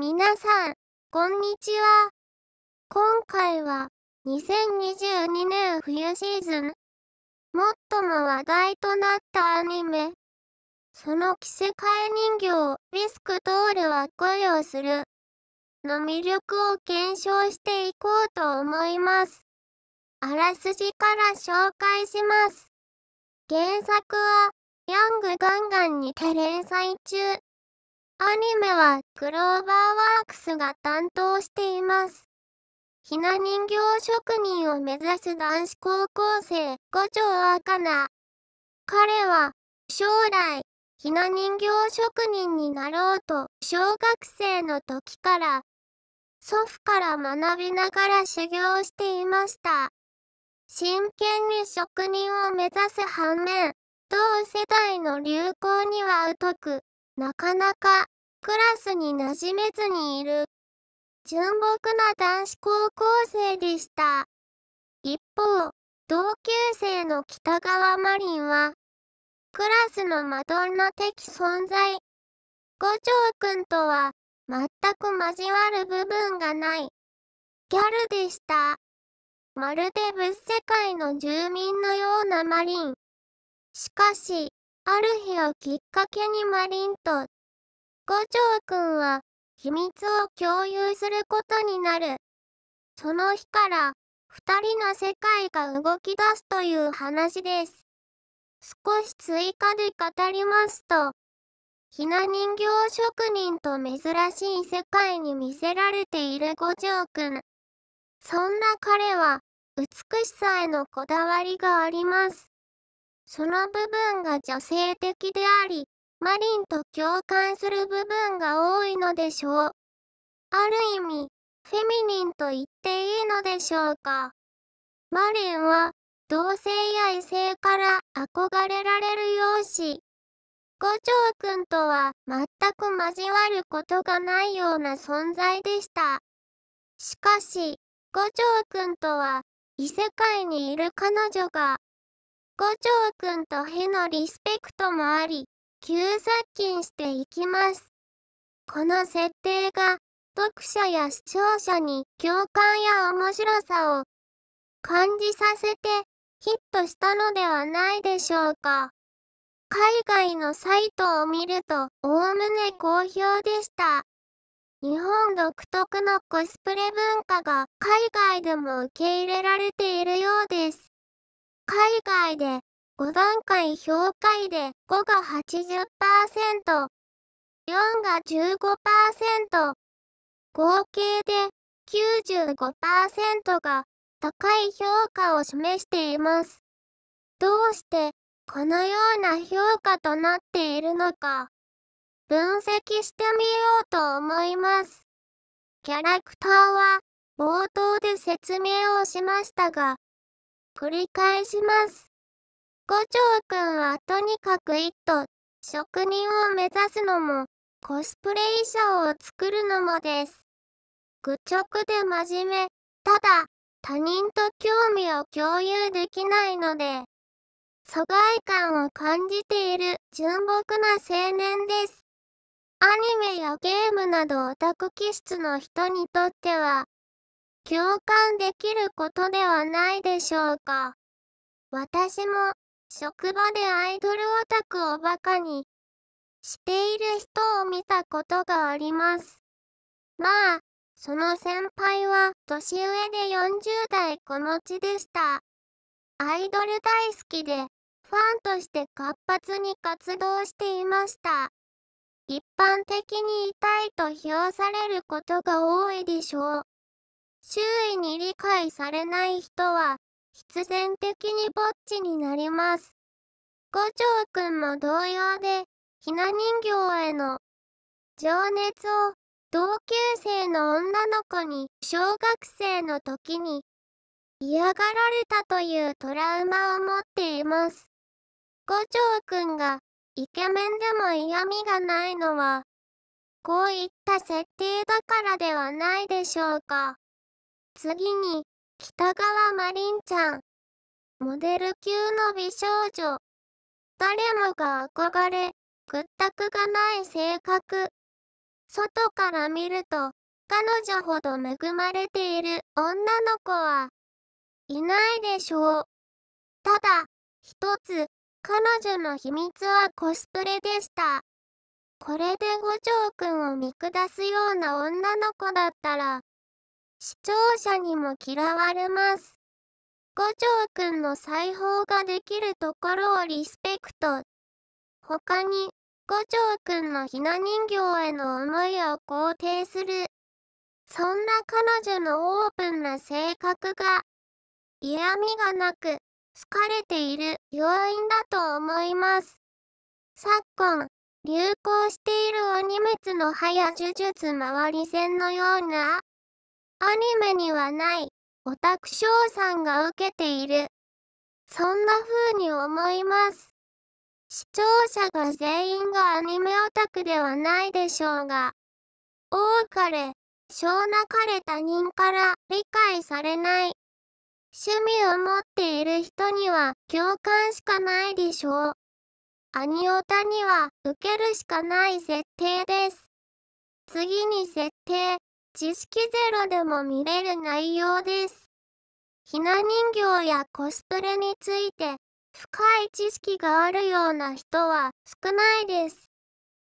皆さん、こんにちは。今回は、2022年冬シーズン、最も話題となったアニメ、その着せ替え人形、ウィスクトールは恋をする、の魅力を検証していこうと思います。あらすじから紹介します。原作は、ヤングガンガンにて連載中。アニメはグローバーワークスが担当しています。ひな人形職人を目指す男子高校生、五条若菜。彼は、将来、ひな人形職人になろうと、小学生の時から、祖父から学びながら修行していました。真剣に職人を目指す反面、同世代の流行には疎く、なかなかクラスに馴染めずにいる、純朴な男子高校生でした。一方、同級生の北川マリンは、クラスのマドンナ的存在。五条くんとは全く交わる部分がない。ギャルでした。まるで物世界の住民のようなマリン。しかし、ある日をきっかけにマリンと五条くんは秘密を共有することになる。その日から2人の世界が動き出すという話です。少し追加で語りますと、ひな人形職人と珍しい世界に魅せられている五条くん。そんな彼は美しさへのこだわりがあります。その部分が女性的であり、マリンと共感する部分が多いのでしょう。ある意味、フェミニンと言っていいのでしょうか。マリンは、同性や異性から憧れられる容姿。五条くんとは全く交わることがないような存在でした。しかし、五条くんとは異世界にいる彼女が、五条くんとへのリスペクトもあり、急殺菌していきます。この設定が読者や視聴者に共感や面白さを感じさせてヒットしたのではないでしょうか。海外のサイトを見るとおおむね好評でした。日本独特のコスプレ文化が海外でも受け入れられているようです。海外で5段階評価位で5が 80%4 が15%合計で95%が高い評価を示しています。どうしてこのような評価となっているのか分析してみようと思います。キャラクターは冒頭で説明をしましたが繰り返します。五条くんはとにかく一途、職人を目指すのも、コスプレ衣装を作るのもです。愚直で真面目、ただ、他人と興味を共有できないので、疎外感を感じている純朴な青年です。アニメやゲームなどオタク気質の人にとっては、共感できることではないでしょうか。私も職場でアイドルオタクをバカにしている人を見たことがあります。まあ、その先輩は年上で40代子持ちでした。アイドル大好きで、ファンとして活発に活動していました。一般的に痛いと評されることが多いでしょう。周囲に理解されない人は必然的にぼっちになります。五条くんも同様で、ひな人形への情熱を同級生の女の子に小学生の時に嫌がられたというトラウマを持っています。五条くんがイケメンでも嫌味がないのは、こういった設定だからではないでしょうか。次に、北川マリンちゃん。モデル級の美少女。誰もが憧れ、屈託がない性格。外から見ると、彼女ほど恵まれている女の子はいないでしょう。ただ、一つ、彼女の秘密はコスプレでした。これで五条くんを見下すような女の子だったら、視聴者にも嫌われます。五条くんの裁縫ができるところをリスペクト。他に、五条くんのひな人形への思いを肯定する。そんな彼女のオープンな性格が、嫌味がなく、好かれている要因だと思います。昨今、流行している鬼滅の葉や呪術回り線のような、アニメにはないオタク賞さんが受けている。そんな風に思います。視聴者が全員がアニメオタクではないでしょうが、多かれ、少なかれ他人から理解されない。趣味を持っている人には共感しかないでしょう。アニオタには受けるしかない設定です。次に設定。知識ゼロでも見れる内容です。ひな人形やコスプレについて深い知識があるような人は少ないです。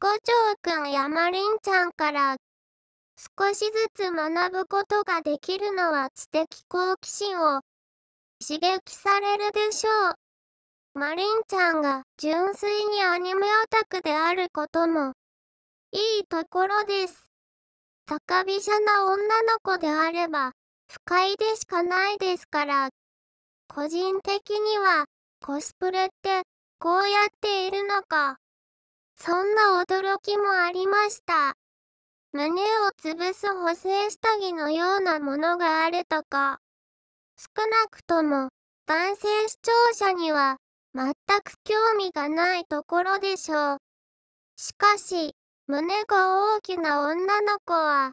五条くんやまりんちゃんから少しずつ学ぶことができるのは知的好奇心を刺激されるでしょう。マリンちゃんが純粋にアニメオタクであることもいいところです。高飛車な女の子であれば、不快でしかないですから、個人的には、コスプレって、こうやっているのか。そんな驚きもありました。胸を潰す補正下着のようなものがあるとか。少なくとも、男性視聴者には、全く興味がないところでしょう。しかし、胸が大きな女の子は、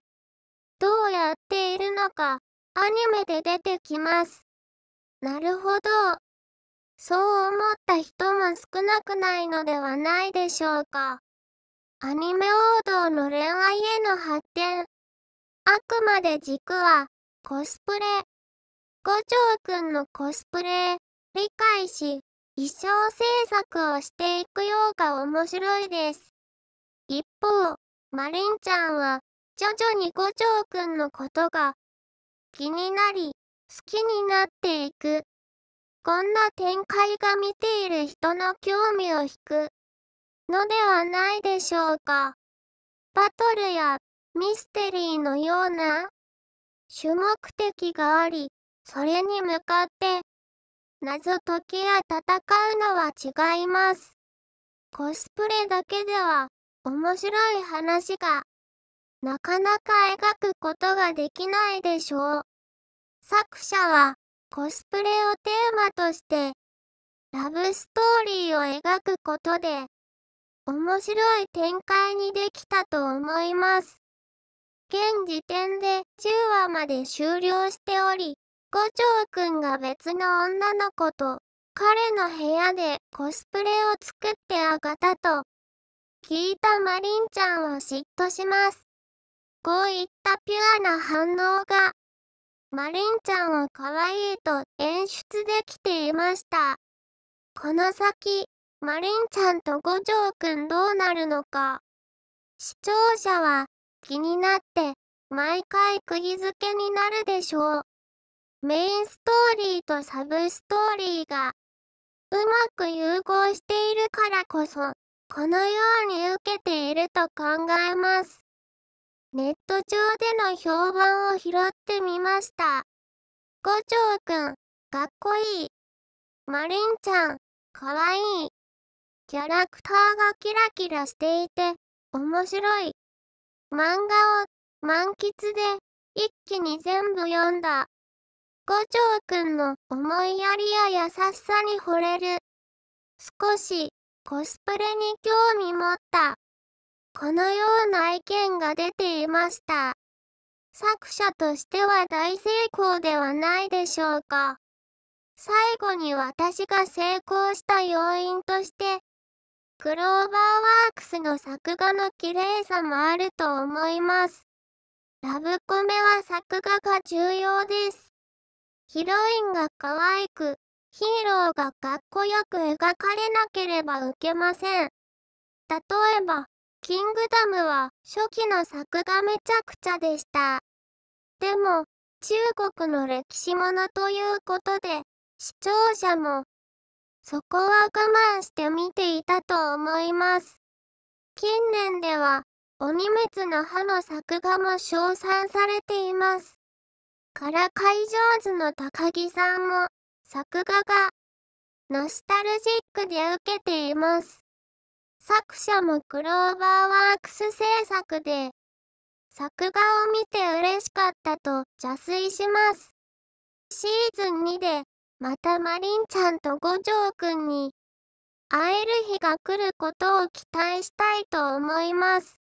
どうやっているのか、アニメで出てきます。なるほど。そう思った人も少なくないのではないでしょうか。アニメ王道の恋愛への発展。あくまで軸は、コスプレ。五条くんのコスプレ、理解し、一生制作をしていくようが面白いです。一方、マリンちゃんは徐々に五条くんのことが気になり、好きになっていく。こんな展開が見ている人の興味を引くのではないでしょうか。バトルやミステリーのような主目的があり、それに向かって謎解きや戦うのは違います。コスプレだけでは面白い話が、なかなか描くことができないでしょう。作者は、コスプレをテーマとして、ラブストーリーを描くことで、面白い展開にできたと思います。現時点で10話まで終了しており、五条くんが別の女の子と彼の部屋でコスプレを作ってあがたと聞いたマリンちゃんを嫉妬します。こういったピュアな反応が、マリンちゃんを可愛いと演出できていました。この先、マリンちゃんと五条くんどうなるのか。視聴者は気になって毎回釘付けになるでしょう。メインストーリーとサブストーリーがうまく融合しているからこそこのように受けていると考えます。ネット上での評判を拾ってみました。五条くん、かっこいい。マリンちゃん、かわいい。キャラクターがキラキラしていて、面白い。漫画を満喫で一気に全部読んだ。五条くんの思いやりや優しさに惚れる。少しコスプレに興味持った。このような意見が出ていました。作者としては大成功ではないでしょうか。最後に私が成功した要因として、クローバーワークスの作画の綺麗さもあると思います。ラブコメは作画が重要です。ヒロインが可愛く、ヒーローがかっこよく描かれなければ受けません。例えば、キングダムは初期の作がめちゃくちゃでした。でも、中国の歴史ものということで、視聴者も、そこは我慢して見ていたと思います。近年では、鬼滅の歯の作画も称賛されています。から会場図の高木さんも、作画がノスタルジックで受けています。作者もクローバーワークス制作で作画を見て嬉しかったと邪推します。シーズン2でまたマリンちゃんと五条くんに会える日が来ることを期待したいと思います。